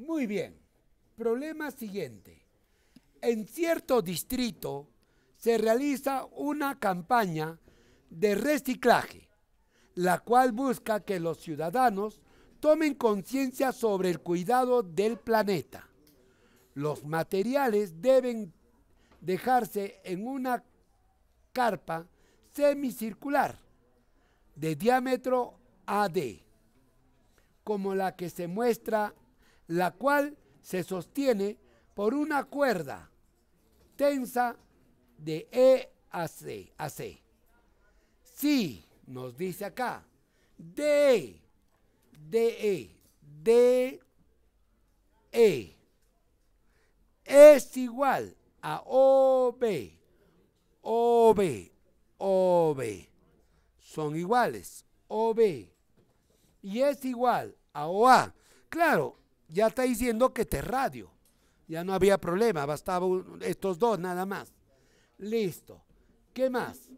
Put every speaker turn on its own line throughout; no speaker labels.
Muy bien. Problema siguiente. En cierto distrito se realiza una campaña de reciclaje, la cual busca que los ciudadanos tomen conciencia sobre el cuidado del planeta. Los materiales deben dejarse en una carpa semicircular de diámetro AD, como la que se muestra la cual se sostiene por una cuerda tensa de E a C. A C. Si, nos dice acá, D, D, e, D, E, es igual a O, O, B, O, B, son iguales, O, B, y es igual a OA. Claro, ya está diciendo que te este radio. Ya no había problema, bastaba estos dos nada más. Listo. ¿Qué más?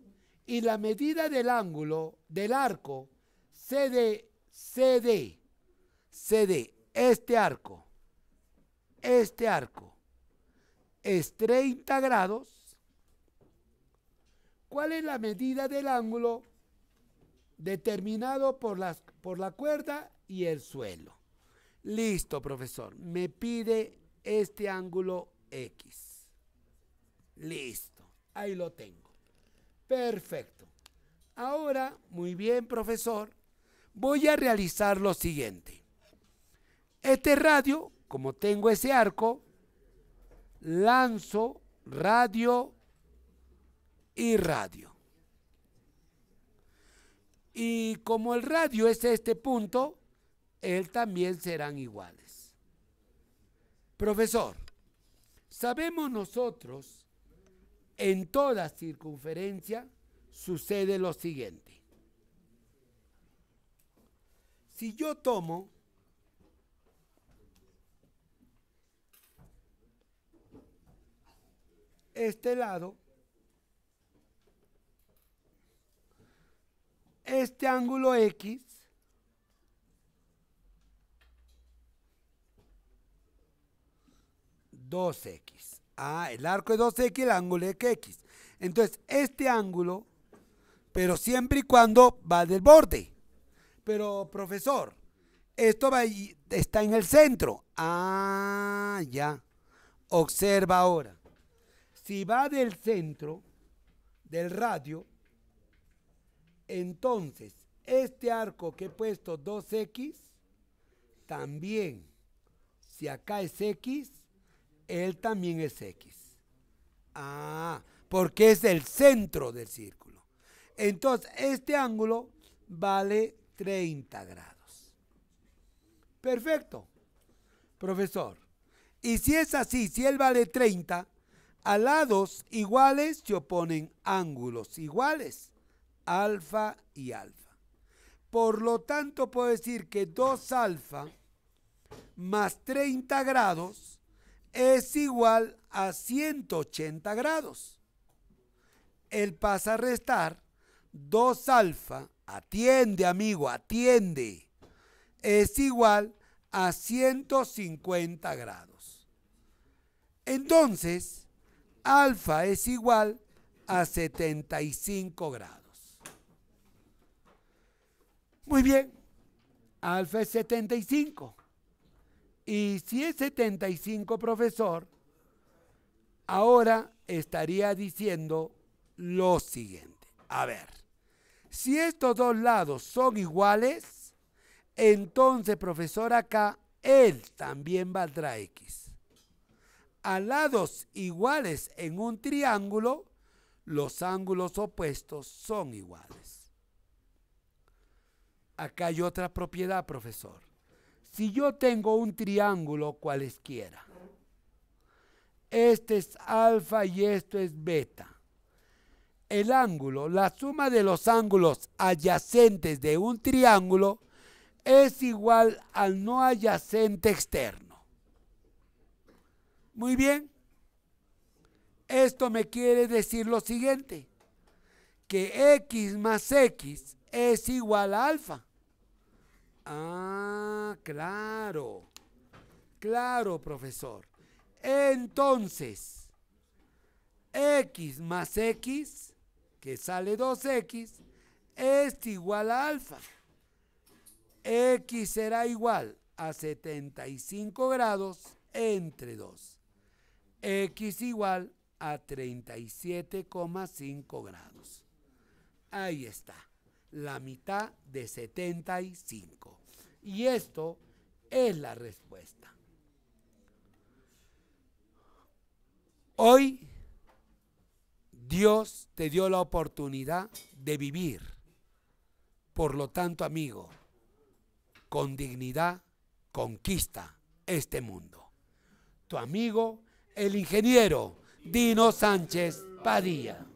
Y la medida del ángulo del arco CD, CD, CD, este arco, este arco, es 30 grados. ¿Cuál es la medida del ángulo determinado por, las, por la cuerda y el suelo? Listo, profesor. Me pide este ángulo X. Listo. Ahí lo tengo. Perfecto. Ahora, muy bien, profesor, voy a realizar lo siguiente. Este radio, como tengo ese arco, lanzo radio y radio. Y como el radio es este punto, él también serán iguales. Profesor, sabemos nosotros, en toda circunferencia sucede lo siguiente. Si yo tomo este lado, este ángulo X 2x. Ah, el arco es 2x, el ángulo es x. Entonces, este ángulo, pero siempre y cuando va del borde. Pero, profesor, esto va, está en el centro. Ah, ya. Observa ahora. Si va del centro, del radio, entonces este arco que he puesto 2x, también, si acá es x, él también es X. Ah, porque es el centro del círculo. Entonces, este ángulo vale 30 grados. Perfecto. Profesor, y si es así, si él vale 30, a lados iguales se oponen ángulos iguales, alfa y alfa. Por lo tanto, puedo decir que 2 alfa más 30 grados es igual a 180 grados. Él pasa a restar 2 alfa, atiende amigo, atiende, es igual a 150 grados. Entonces, alfa es igual a 75 grados. Muy bien, alfa es 75. Y si es 75, profesor, ahora estaría diciendo lo siguiente. A ver, si estos dos lados son iguales, entonces, profesor, acá él también valdrá X. A lados iguales en un triángulo, los ángulos opuestos son iguales. Acá hay otra propiedad, profesor si yo tengo un triángulo cualesquiera, este es alfa y esto es beta. El ángulo, la suma de los ángulos adyacentes de un triángulo es igual al no adyacente externo. Muy bien. Esto me quiere decir lo siguiente, que x más x es igual a alfa. Ah, claro. Claro, profesor. Entonces, x más x, que sale 2x, es igual a alfa. x será igual a 75 grados entre 2. x igual a 37,5 grados. Ahí está la mitad de 75. Y esto es la respuesta. Hoy Dios te dio la oportunidad de vivir. Por lo tanto, amigo, con dignidad conquista este mundo. Tu amigo, el ingeniero Dino Sánchez Padilla.